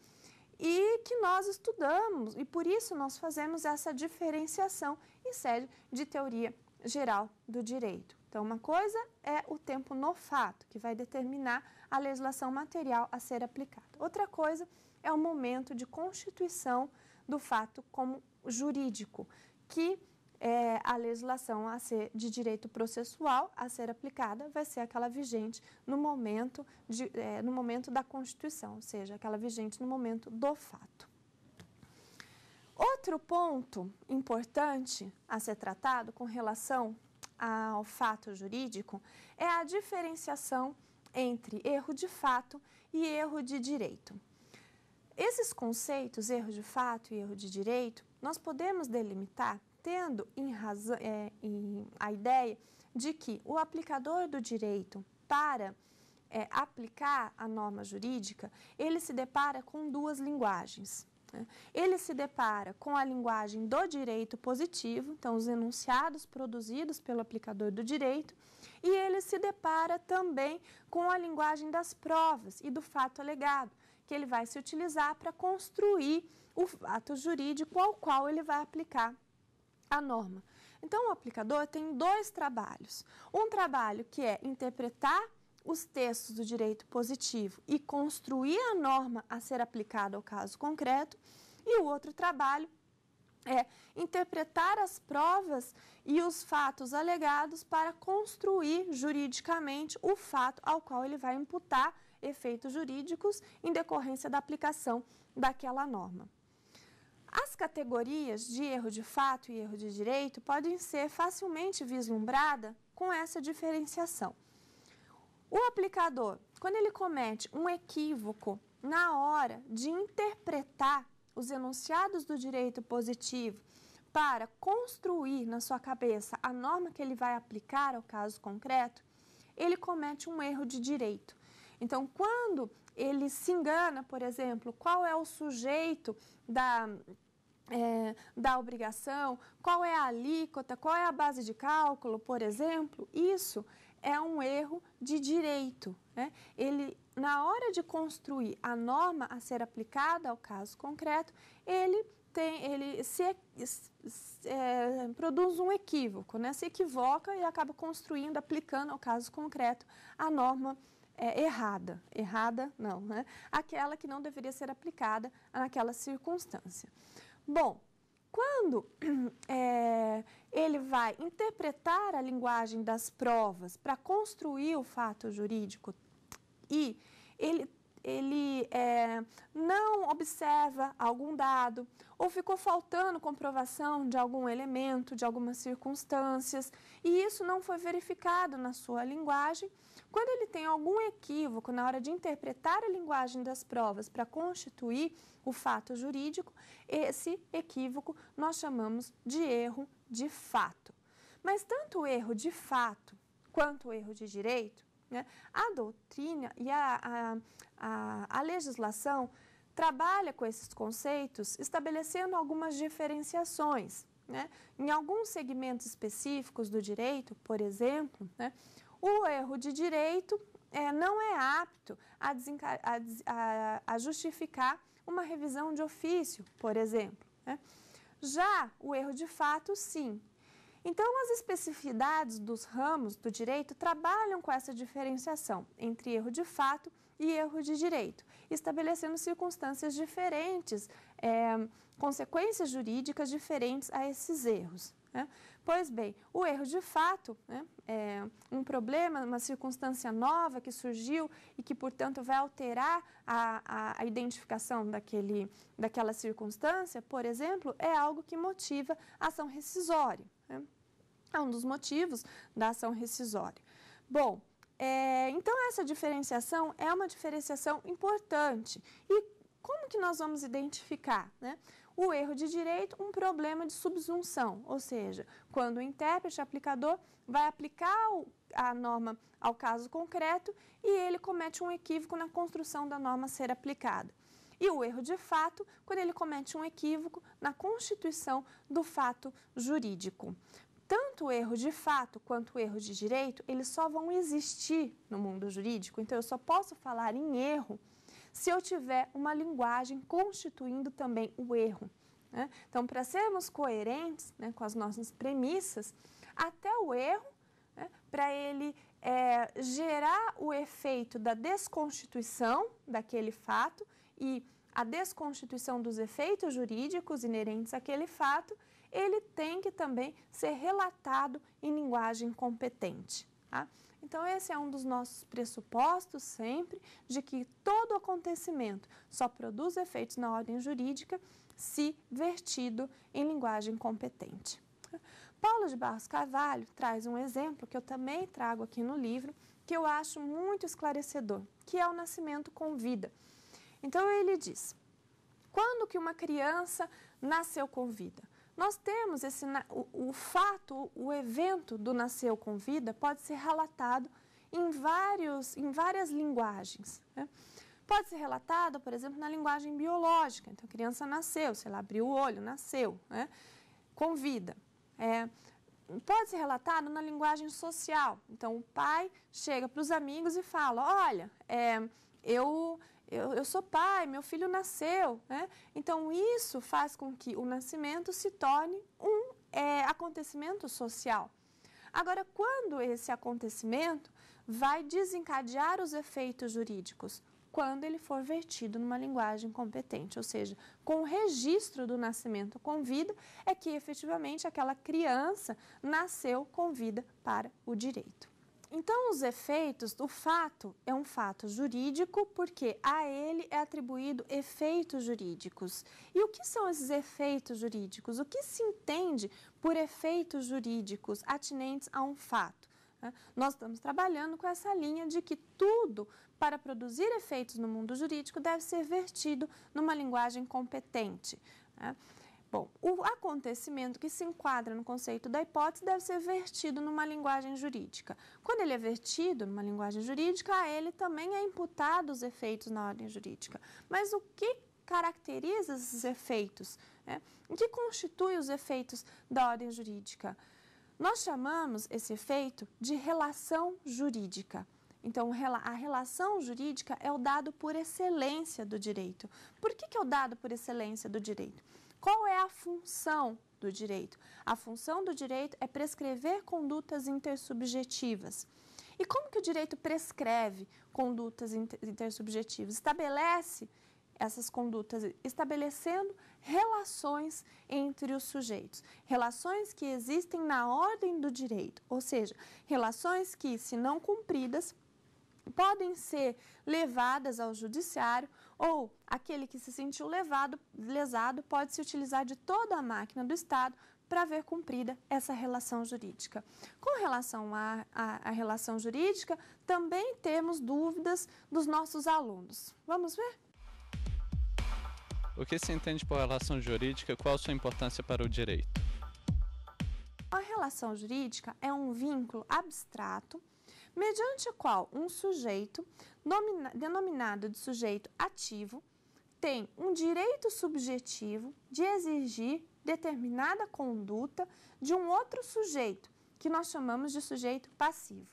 e que nós estudamos, e por isso nós fazemos essa diferenciação em sede de teoria geral do direito. Então, uma coisa é o tempo no fato, que vai determinar a legislação material a ser aplicada. Outra coisa é o momento de constituição do fato como jurídico, que é, a legislação a ser de direito processual a ser aplicada vai ser aquela vigente no momento, de, é, no momento da Constituição, ou seja, aquela vigente no momento do fato. Outro ponto importante a ser tratado com relação ao fato jurídico é a diferenciação entre erro de fato e erro de direito. Esses conceitos, erro de fato e erro de direito, nós podemos delimitar tendo em razão, é, em a ideia de que o aplicador do direito para é, aplicar a norma jurídica, ele se depara com duas linguagens. Né? Ele se depara com a linguagem do direito positivo, então os enunciados produzidos pelo aplicador do direito, e ele se depara também com a linguagem das provas e do fato alegado, que ele vai se utilizar para construir o fato jurídico ao qual ele vai aplicar a norma. Então, o aplicador tem dois trabalhos: um trabalho que é interpretar os textos do direito positivo e construir a norma a ser aplicada ao caso concreto, e o outro trabalho é interpretar as provas e os fatos alegados para construir juridicamente o fato ao qual ele vai imputar efeitos jurídicos em decorrência da aplicação daquela norma. As categorias de erro de fato e erro de direito podem ser facilmente vislumbradas com essa diferenciação. O aplicador, quando ele comete um equívoco na hora de interpretar os enunciados do direito positivo para construir na sua cabeça a norma que ele vai aplicar ao caso concreto, ele comete um erro de direito. Então, quando ele se engana, por exemplo, qual é o sujeito da, é, da obrigação, qual é a alíquota, qual é a base de cálculo, por exemplo, isso é um erro de direito. Né? Ele, na hora de construir a norma a ser aplicada ao caso concreto, ele tem, ele se, é, produz um equívoco, né? se equivoca e acaba construindo, aplicando ao caso concreto a norma é, errada. Errada, não, né? Aquela que não deveria ser aplicada naquela circunstância. Bom, quando <clears throat> é, ele vai interpretar a linguagem das provas para construir o fato jurídico e ele, ele é, não observa algum dado ou ficou faltando comprovação de algum elemento, de algumas circunstâncias, e isso não foi verificado na sua linguagem. Quando ele tem algum equívoco na hora de interpretar a linguagem das provas para constituir o fato jurídico, esse equívoco nós chamamos de erro de fato. Mas tanto o erro de fato quanto o erro de direito, né, a doutrina e a, a, a, a legislação trabalha com esses conceitos estabelecendo algumas diferenciações. Né? Em alguns segmentos específicos do direito, por exemplo, né, o erro de direito é, não é apto a, a, a, justificar uma revisão de ofício, por exemplo. Né? Já o erro de fato, sim. Então, as especificidades dos ramos do direito trabalham com essa diferenciação entre erro de fato e erro de direito estabelecendo circunstâncias diferentes, é, consequências jurídicas diferentes a esses erros. Né? Pois bem, o erro de fato né, é um problema, uma circunstância nova que surgiu e que, portanto, vai alterar a, a, a identificação daquele, daquela circunstância, por exemplo, é algo que motiva a ação rescisória. Né? É um dos motivos da ação rescisória. Bom, é, então, essa diferenciação é uma diferenciação importante. E como que nós vamos identificar né? o erro de direito, um problema de subsunção, ou seja, quando o intérprete, aplicador, vai aplicar a norma ao caso concreto e ele comete um equívoco na construção da norma ser aplicada. E o erro de fato, quando ele comete um equívoco na constituição do fato jurídico tanto o erro de fato quanto o erro de direito, eles só vão existir no mundo jurídico. Então, eu só posso falar em erro se eu tiver uma linguagem constituindo também o erro. Né? Então, para sermos coerentes né, com as nossas premissas, até o erro, né, para ele é, gerar o efeito da desconstituição daquele fato e a desconstituição dos efeitos jurídicos inerentes àquele fato, ele tem que também ser relatado em linguagem competente. Tá? Então, esse é um dos nossos pressupostos sempre de que todo acontecimento só produz efeitos na ordem jurídica se vertido em linguagem competente. Paulo de Barros Carvalho traz um exemplo que eu também trago aqui no livro, que eu acho muito esclarecedor, que é o nascimento com vida. Então ele diz: Quando que uma criança nasceu com vida? Nós temos esse, o, o fato, o evento do nasceu com vida pode ser relatado em, vários, em várias linguagens. Né? Pode ser relatado, por exemplo, na linguagem biológica. Então, a criança nasceu, se ela abriu o olho, nasceu, né? com vida. É, pode ser relatado na linguagem social. Então, o pai chega para os amigos e fala, olha, é, eu eu, eu sou pai, meu filho nasceu. Né? Então, isso faz com que o nascimento se torne um é, acontecimento social. Agora, quando esse acontecimento vai desencadear os efeitos jurídicos? Quando ele for vertido numa linguagem competente, ou seja, com o registro do nascimento com vida, é que efetivamente aquela criança nasceu com vida para o direito. Então, os efeitos, o fato é um fato jurídico, porque a ele é atribuído efeitos jurídicos. E o que são esses efeitos jurídicos? O que se entende por efeitos jurídicos atinentes a um fato? Né? Nós estamos trabalhando com essa linha de que tudo para produzir efeitos no mundo jurídico deve ser vertido numa linguagem competente. Né? Bom, o acontecimento que se enquadra no conceito da hipótese deve ser vertido numa linguagem jurídica. Quando ele é vertido numa linguagem jurídica, a ele também é imputado os efeitos na ordem jurídica. Mas o que caracteriza esses efeitos? Né? O que constitui os efeitos da ordem jurídica? Nós chamamos esse efeito de relação jurídica. Então, a relação jurídica é o dado por excelência do direito. Por que, que é o dado por excelência do direito? Qual é a função do direito? A função do direito é prescrever condutas intersubjetivas. E como que o direito prescreve condutas intersubjetivas? Estabelece essas condutas, estabelecendo relações entre os sujeitos, relações que existem na ordem do direito, ou seja, relações que, se não cumpridas, podem ser levadas ao judiciário ou aquele que se sentiu levado, lesado pode se utilizar de toda a máquina do Estado para ver cumprida essa relação jurídica. Com relação à, relação jurídica, também temos dúvidas dos nossos alunos. Vamos ver? O que se entende por relação jurídica e qual a sua importância para o direito? A relação jurídica é um vínculo abstrato mediante a qual um sujeito, denominado de sujeito ativo, tem um direito subjetivo de exigir determinada conduta de um outro sujeito, que nós chamamos de sujeito passivo.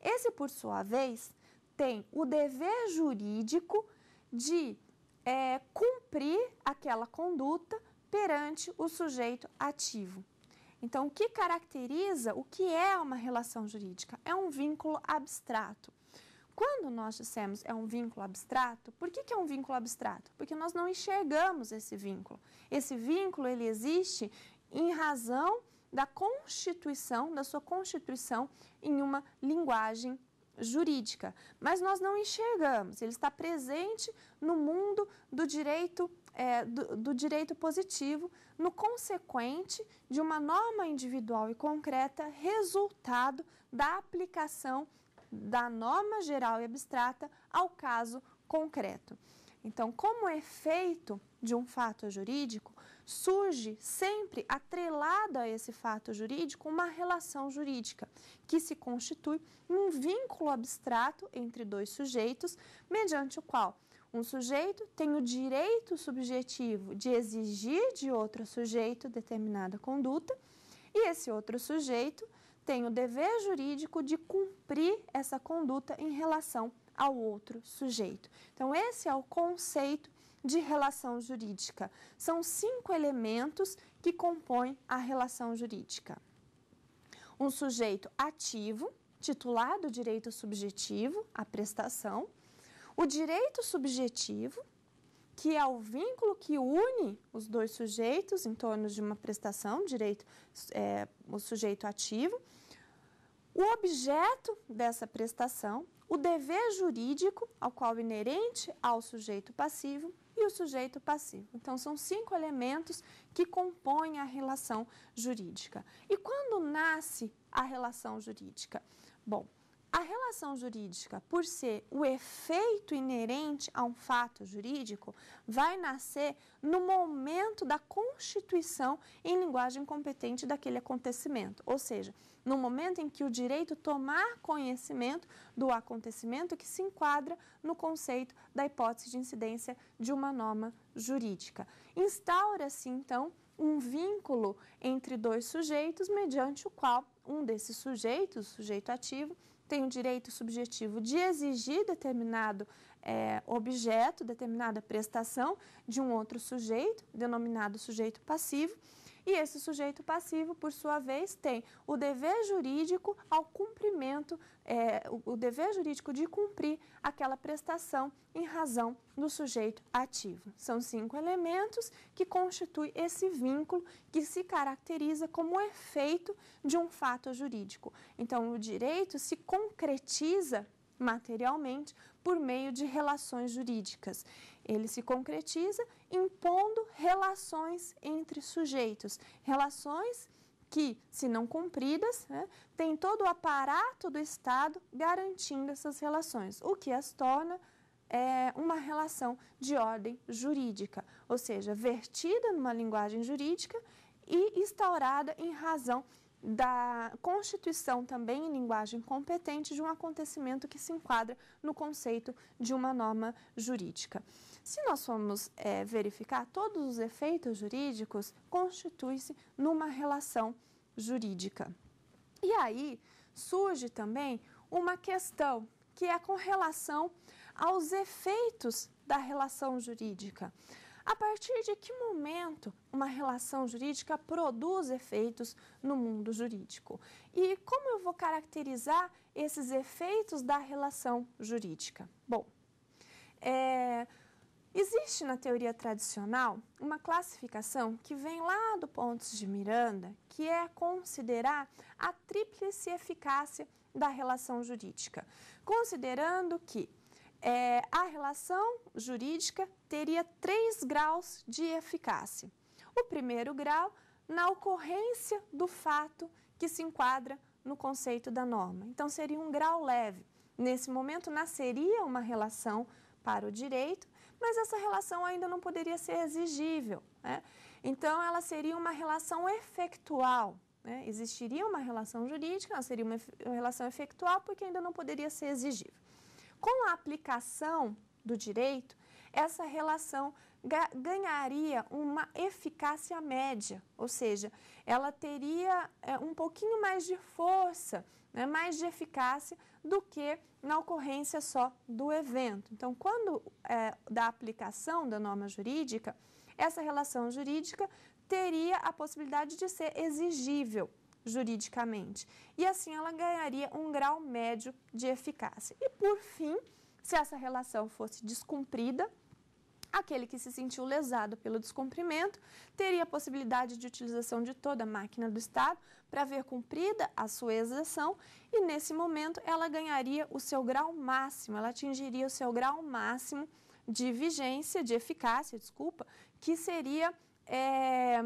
Esse, por sua vez, tem o dever jurídico de é, cumprir aquela conduta perante o sujeito ativo. Então, o que caracteriza o que é uma relação jurídica? É um vínculo abstrato. Quando nós dissemos é um vínculo abstrato, por que, que é um vínculo abstrato? Porque nós não enxergamos esse vínculo. Esse vínculo ele existe em razão da constituição, da sua constituição em uma linguagem jurídica. Mas nós não enxergamos, ele está presente no mundo do direito é, do, do direito positivo no consequente de uma norma individual e concreta resultado da aplicação da norma geral e abstrata ao caso concreto. Então, como efeito é de um fato jurídico, surge sempre atrelado a esse fato jurídico uma relação jurídica, que se constitui num vínculo abstrato entre dois sujeitos, mediante o qual um sujeito tem o direito subjetivo de exigir de outro sujeito determinada conduta e esse outro sujeito tem o dever jurídico de cumprir essa conduta em relação ao outro sujeito. Então, esse é o conceito de relação jurídica. São cinco elementos que compõem a relação jurídica: um sujeito ativo, titular do direito subjetivo, a prestação o direito subjetivo, que é o vínculo que une os dois sujeitos em torno de uma prestação, direito é, o sujeito ativo, o objeto dessa prestação, o dever jurídico ao qual inerente ao sujeito passivo e o sujeito passivo. Então, são cinco elementos que compõem a relação jurídica. E quando nasce a relação jurídica? Bom, a relação jurídica, por ser o efeito inerente a um fato jurídico, vai nascer no momento da constituição em linguagem competente daquele acontecimento, ou seja, no momento em que o direito tomar conhecimento do acontecimento que se enquadra no conceito da hipótese de incidência de uma norma jurídica. Instaura-se, então, um vínculo entre dois sujeitos mediante o qual um desses sujeitos, o sujeito ativo, tem o direito subjetivo de exigir determinado é, objeto, determinada prestação de um outro sujeito, denominado sujeito passivo, e esse sujeito passivo, por sua vez, tem o dever jurídico ao cumprimento, é, o, dever jurídico de cumprir aquela prestação em razão do sujeito ativo. São cinco elementos que constituem esse vínculo que se caracteriza como efeito de um fato jurídico. Então, o direito se concretiza materialmente por meio de relações jurídicas ele se concretiza impondo relações entre sujeitos, relações que, se não cumpridas, né, tem todo o aparato do Estado garantindo essas relações, o que as torna é, uma relação de ordem jurídica, ou seja, vertida numa linguagem jurídica e instaurada em razão da Constituição também em linguagem competente de um acontecimento que se enquadra no conceito de uma norma jurídica. Se nós formos é, verificar, todos os efeitos jurídicos constituem-se numa relação jurídica. E aí surge também uma questão que é com relação aos efeitos da relação jurídica. A partir de que momento uma relação jurídica produz efeitos no mundo jurídico? E como eu vou caracterizar esses efeitos da relação jurídica? Bom, é, Existe na teoria tradicional uma classificação que vem lá do pontos de Miranda, que é considerar a tríplice eficácia da relação jurídica, considerando que é, a relação jurídica teria três graus de eficácia. O primeiro grau na ocorrência do fato que se enquadra no conceito da norma. Então, seria um grau leve. Nesse momento, nasceria uma relação para o direito mas essa relação ainda não poderia ser exigível. Né? Então, ela seria uma relação efectual. Né? Existiria uma relação jurídica, ela seria uma relação efectual, porque ainda não poderia ser exigível. Com a aplicação do direito, essa relação ganharia uma eficácia média, ou seja, ela teria é, um pouquinho mais de força né, mais de eficácia do que na ocorrência só do evento. Então, quando é, da aplicação da norma jurídica, essa relação jurídica teria a possibilidade de ser exigível juridicamente. E assim ela ganharia um grau médio de eficácia. E por fim, se essa relação fosse descumprida, Aquele que se sentiu lesado pelo descumprimento teria a possibilidade de utilização de toda a máquina do Estado para ver cumprida a sua exação e, nesse momento, ela ganharia o seu grau máximo, ela atingiria o seu grau máximo de vigência, de eficácia, desculpa, que seria é,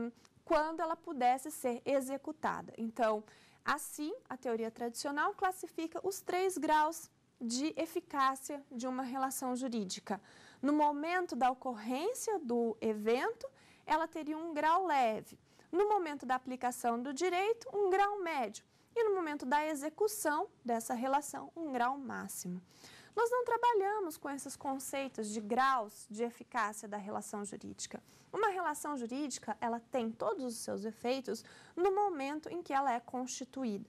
quando ela pudesse ser executada. Então, assim, a teoria tradicional classifica os três graus de eficácia de uma relação jurídica. No momento da ocorrência do evento, ela teria um grau leve. No momento da aplicação do direito, um grau médio. E no momento da execução dessa relação, um grau máximo. Nós não trabalhamos com esses conceitos de graus de eficácia da relação jurídica. Uma relação jurídica, ela tem todos os seus efeitos no momento em que ela é constituída.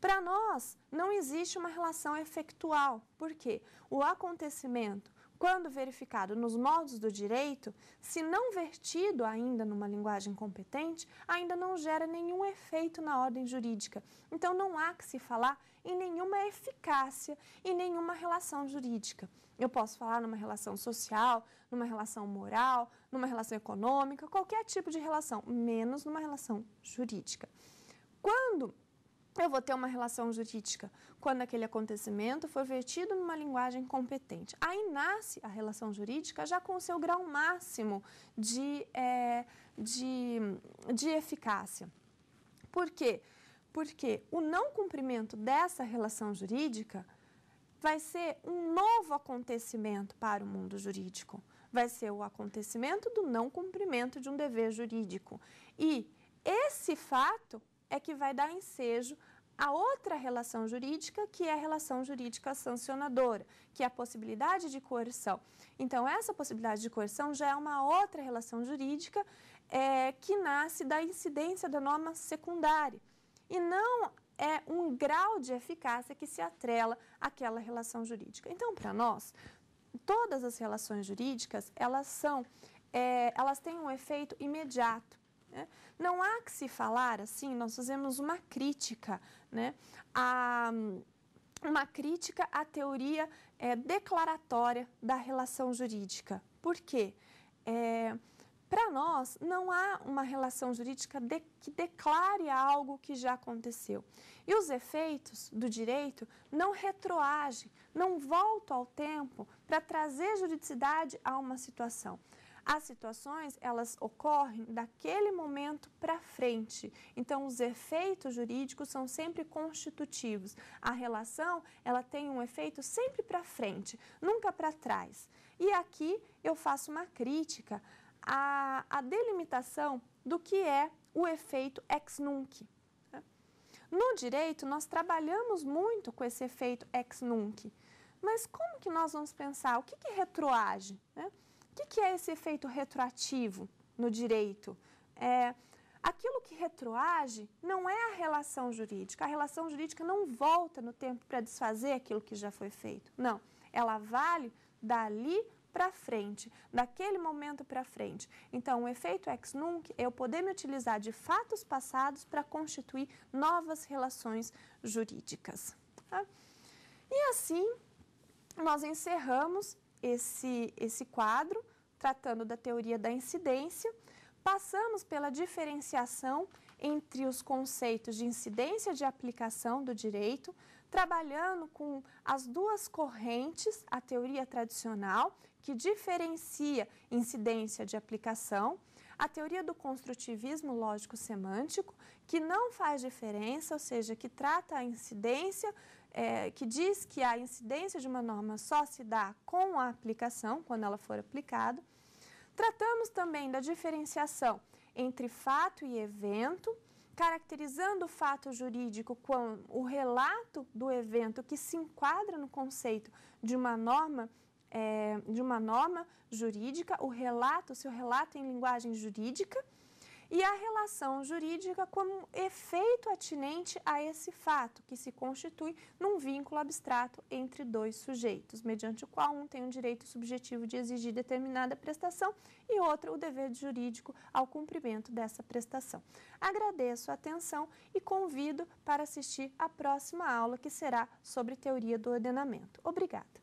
Para nós, não existe uma relação efectual, porque o acontecimento quando verificado nos modos do direito, se não vertido ainda numa linguagem competente, ainda não gera nenhum efeito na ordem jurídica. Então, não há que se falar em nenhuma eficácia e nenhuma relação jurídica. Eu posso falar numa relação social, numa relação moral, numa relação econômica, qualquer tipo de relação, menos numa relação jurídica. Quando eu vou ter uma relação jurídica quando aquele acontecimento for vertido numa linguagem competente. Aí nasce a relação jurídica já com o seu grau máximo de, é, de, de eficácia. Por quê? Porque o não cumprimento dessa relação jurídica vai ser um novo acontecimento para o mundo jurídico. Vai ser o acontecimento do não cumprimento de um dever jurídico. E esse fato é que vai dar ensejo a outra relação jurídica, que é a relação jurídica sancionadora, que é a possibilidade de coerção. Então, essa possibilidade de coerção já é uma outra relação jurídica é, que nasce da incidência da norma secundária e não é um grau de eficácia que se atrela àquela relação jurídica. Então, para nós, todas as relações jurídicas, elas são, é, elas têm um efeito imediato. Né? Não há que se falar assim, nós fazemos uma crítica, né? A, uma crítica à teoria é, declaratória da relação jurídica. Por quê? É, para nós, não há uma relação jurídica de, que declare algo que já aconteceu. E os efeitos do direito não retroagem, não voltam ao tempo para trazer juridicidade a uma situação. As situações, elas ocorrem daquele momento para frente. Então, os efeitos jurídicos são sempre constitutivos. A relação, ela tem um efeito sempre para frente, nunca para trás. E aqui eu faço uma crítica à, à delimitação do que é o efeito ex nunc. No direito, nós trabalhamos muito com esse efeito ex nunc, mas como que nós vamos pensar? O que, que retroage? Né? O que, que, é esse efeito retroativo no direito? É, aquilo que retroage não é a relação jurídica. A relação jurídica não volta no tempo para desfazer aquilo que já foi feito. Não, ela vale dali para frente, daquele momento para frente. Então, o efeito ex nunc é eu poder me utilizar de fatos passados para constituir novas relações jurídicas. Tá? E assim, nós encerramos esse, esse quadro, tratando da teoria da incidência. Passamos pela diferenciação entre os conceitos de incidência de aplicação do direito, trabalhando com as duas correntes, a teoria tradicional, que diferencia incidência de aplicação, a teoria do construtivismo lógico-semântico, que não faz diferença, ou seja, que trata a incidência é, que diz que a incidência de uma norma só se dá com a aplicação, quando ela for aplicada. Tratamos também da diferenciação entre fato e evento, caracterizando o fato jurídico com o relato do evento que se enquadra no conceito de uma norma é, de uma norma jurídica, o relato, o seu relato em linguagem jurídica e a relação jurídica como efeito atinente a esse fato, que se constitui num vínculo abstrato entre dois sujeitos, mediante o qual um tem o direito subjetivo de exigir determinada prestação e outro o dever jurídico ao cumprimento dessa prestação. Agradeço a atenção e convido para assistir à próxima aula, que será sobre teoria do ordenamento. Obrigada.